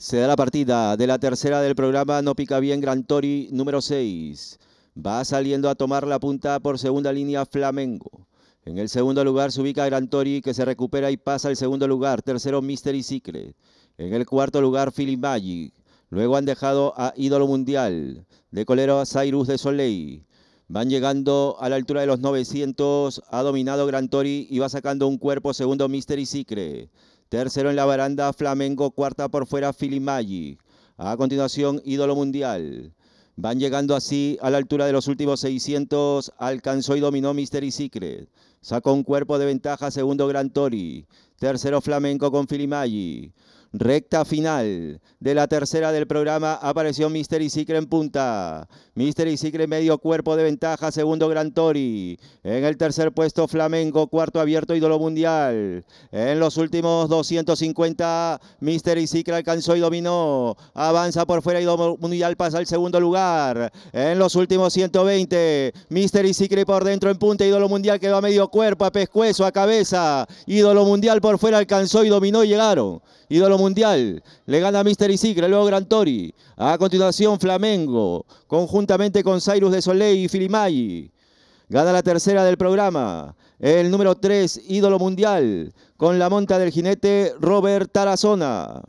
Se da la partida de la tercera del programa No Pica Bien Gran Tori número 6. Va saliendo a tomar la punta por segunda línea Flamengo. En el segundo lugar se ubica Gran Tori que se recupera y pasa al segundo lugar. Tercero Mystery Secret. En el cuarto lugar Philip Magic. Luego han dejado a Ídolo Mundial. De colero Cyrus de Soleil. Van llegando a la altura de los 900. Ha dominado Gran Tori y va sacando un cuerpo segundo Mystery Secret. Tercero en la baranda, Flamengo. Cuarta por fuera, Filimaggi. A continuación, Ídolo Mundial. Van llegando así a la altura de los últimos 600. Alcanzó y dominó Mystery Secret. Sacó un cuerpo de ventaja, segundo Gran Tori. Tercero Flamengo con Filimaggi. Recta final de la tercera del programa apareció Mystery Secret en punta. Mystery Secret medio cuerpo de ventaja, segundo Gran Tori. En el tercer puesto Flamengo, cuarto abierto ídolo mundial. En los últimos 250 Mystery Secret alcanzó y dominó. Avanza por fuera ídolo mundial pasa al segundo lugar. En los últimos 120 Mystery Secret por dentro en punta, ídolo mundial quedó a medio cuerpo, a pescuezo, a cabeza. Ídolo mundial por fuera alcanzó y dominó y llegaron. Ídolo mundial. Le gana Mister Isigre, luego Gran Tori. A continuación Flamengo, conjuntamente con Cyrus de Soleil y Filimay. Gana la tercera del programa. El número tres ídolo mundial, con la monta del jinete Robert Tarazona.